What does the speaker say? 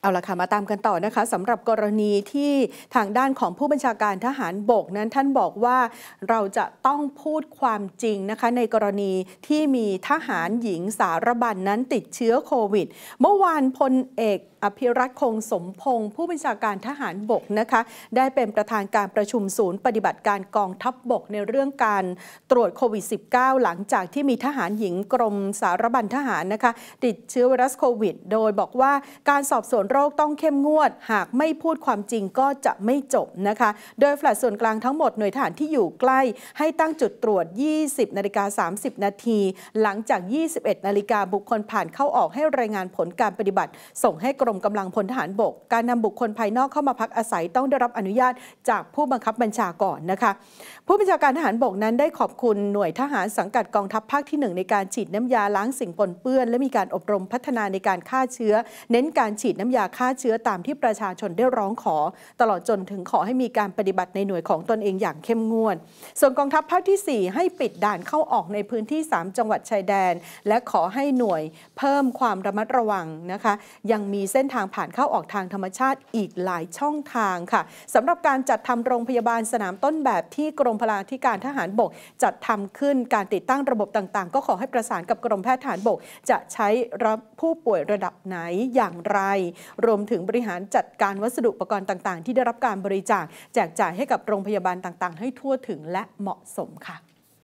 เอาละค่ะ มาตามกันต่อนะคะสำหรับกรณีที่ทางด้านของผู้บัญชาการทหารบกนั้นท่านบอกว่าเราจะต้องพูดความจริงนะคะในกรณีที่มีทหารหญิงสารบัญนนั้นติดเชื้อโควิด เมื่อวานพลเอก อภิรัตคงสมพงศ์ผู้บัญชาการทหารบกนะคะได้เป็นประธานการประชุมศูนย์ปฏิบัติการกองทัพบบกในเรื่องการตรวจโควิด -19 หลังจากที่มีทหารหญิงกรมสารบัญทหารนะคะติดเชื้อไวรัสโควิด โดยบอกว่าการสอบสวนโรคต้องเข้มงวด หากไม่พูดความจริงก็จะไม่จบนะคะ โดยแฟลตส่วนกลางทั้งหมดหน่วยฐานที่อยู่ใกล้ ให้ตั้งจุดตรวจ 20 นาฬิกา30 นาที หลังจาก 21 นาฬิกาบุคคลผ่านเข้าออกให้รายงานผลการปฏิบัติ ส่งให้กรมกำลังพลทหารบก การนำบุคคลภายนอกเข้ามาพักอาศัยต้องได้รับอนุญาต จากผู้บังคับบัญชาก่อนนะคะ ผู้บัญชาการทหารบกนั้น ได้ขอบคุณหน่วยทหารสังกัดกองทัพภาคที่ 1 ในการฉีดน้ำยาล้างสิ่งปนเปื้อน และมีการอบรมพัฒนาในการฆ่าเชื้อ เน้นการฉีดน้ำยาาฆ่าเชื้อตามที่ประชาชนได้ร้องขอ ตลอดจนถึงขอให้มีการปฏิบัติในหน่วยของตนเองอย่างเข้มงวด ส่วนกองทัพภาคที่ 4 ให้ปิดด่านเข้าออกในพื้นที่ 3 จังหวัดชายแดน และขอให้หน่วยเพิ่มความระมัดระวังนะคะ ยังมีเส้นทางผ่านเข้าออกทางธรรมชาติอีกหลายช่องทางค่ะสำหรับการจัดทำโรงพยาบาลสนามต้นแบบที่กรมพลาธิการทหารบก จัดทำขึ้นการติดตั้งระบบต่างๆ ก็ขอให้ประสานกับกรมแพทย์ทหารบก จะใช้รับผู้ป่วยระดับไหนอย่างไรรวมถึงบริหารจัดการวัสดุอุปกรณ์ต่าง ๆ ที่ได้รับการบริจาค แจกจ่ายให้กับโรงพยาบาลต่าง ๆ ให้ทั่วถึงและเหมาะสมค่ะ